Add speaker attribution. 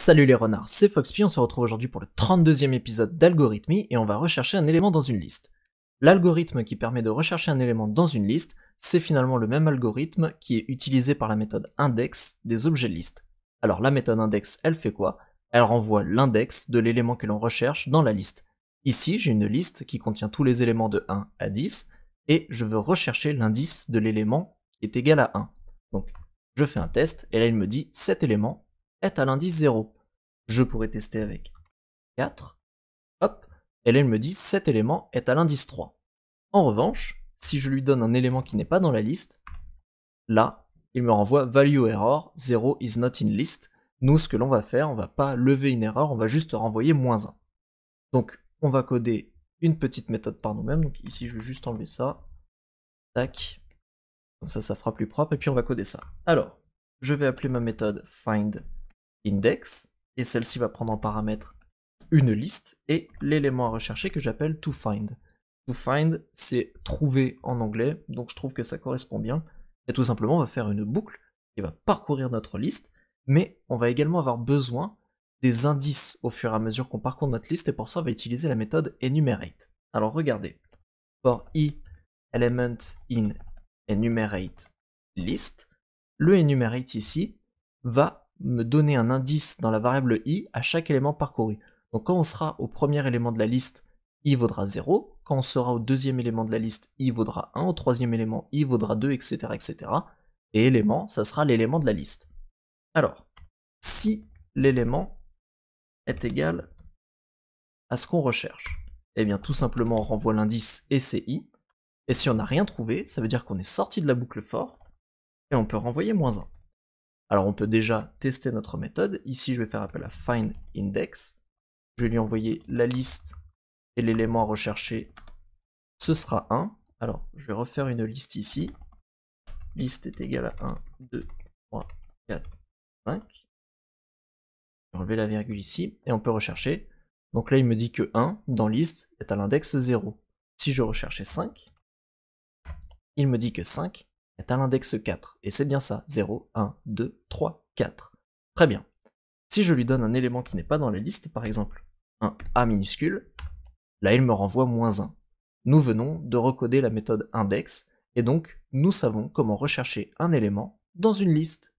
Speaker 1: Salut les renards, c'est Foxpy, on se retrouve aujourd'hui pour le 32e épisode d'Algorithmie et on va rechercher un élément dans une liste. L'algorithme qui permet de rechercher un élément dans une liste, c'est finalement le même algorithme qui est utilisé par la méthode index des objets liste. Alors la méthode index, elle fait quoi Elle renvoie l'index de l'élément que l'on recherche dans la liste. Ici, j'ai une liste qui contient tous les éléments de 1 à 10 et je veux rechercher l'indice de l'élément qui est égal à 1. Donc je fais un test et là il me dit cet élément est à l'indice 0. Je pourrais tester avec 4. Hop, et là il me dit cet élément est à l'indice 3. En revanche, si je lui donne un élément qui n'est pas dans la liste, là, il me renvoie value error, 0 is not in list. Nous, ce que l'on va faire, on va pas lever une erreur, on va juste renvoyer moins 1. Donc, on va coder une petite méthode par nous-mêmes. Donc ici, je vais juste enlever ça. Tac. Comme ça, ça fera plus propre. Et puis, on va coder ça. Alors, je vais appeler ma méthode find index, et celle-ci va prendre en paramètre une liste et l'élément à rechercher que j'appelle to find. To find, c'est trouver en anglais, donc je trouve que ça correspond bien. Et tout simplement, on va faire une boucle qui va parcourir notre liste, mais on va également avoir besoin des indices au fur et à mesure qu'on parcourt notre liste, et pour ça, on va utiliser la méthode enumerate. Alors regardez, for i element in enumerate list, le enumerate ici va me donner un indice dans la variable i à chaque élément parcouru. Donc quand on sera au premier élément de la liste, i vaudra 0. Quand on sera au deuxième élément de la liste, i vaudra 1. Au troisième élément, i vaudra 2, etc. etc. Et élément, ça sera l'élément de la liste. Alors, si l'élément est égal à ce qu'on recherche, eh bien tout simplement on renvoie l'indice et c'est i. Et si on n'a rien trouvé, ça veut dire qu'on est sorti de la boucle fort et on peut renvoyer moins 1. Alors on peut déjà tester notre méthode. Ici, je vais faire appel à findIndex, Je vais lui envoyer la liste et l'élément à rechercher, Ce sera 1. Alors, je vais refaire une liste ici. Liste est égale à 1, 2, 3, 4, 5. Je vais enlever la virgule ici et on peut rechercher. Donc là, il me dit que 1 dans liste est à l'index 0. Si je recherchais 5, il me dit que 5 est à l'index 4. Et c'est bien ça, 0, 1, 2, 3, 4. Très bien. Si je lui donne un élément qui n'est pas dans la liste, par exemple un A minuscule, là il me renvoie moins 1. Nous venons de recoder la méthode index, et donc nous savons comment rechercher un élément dans une liste.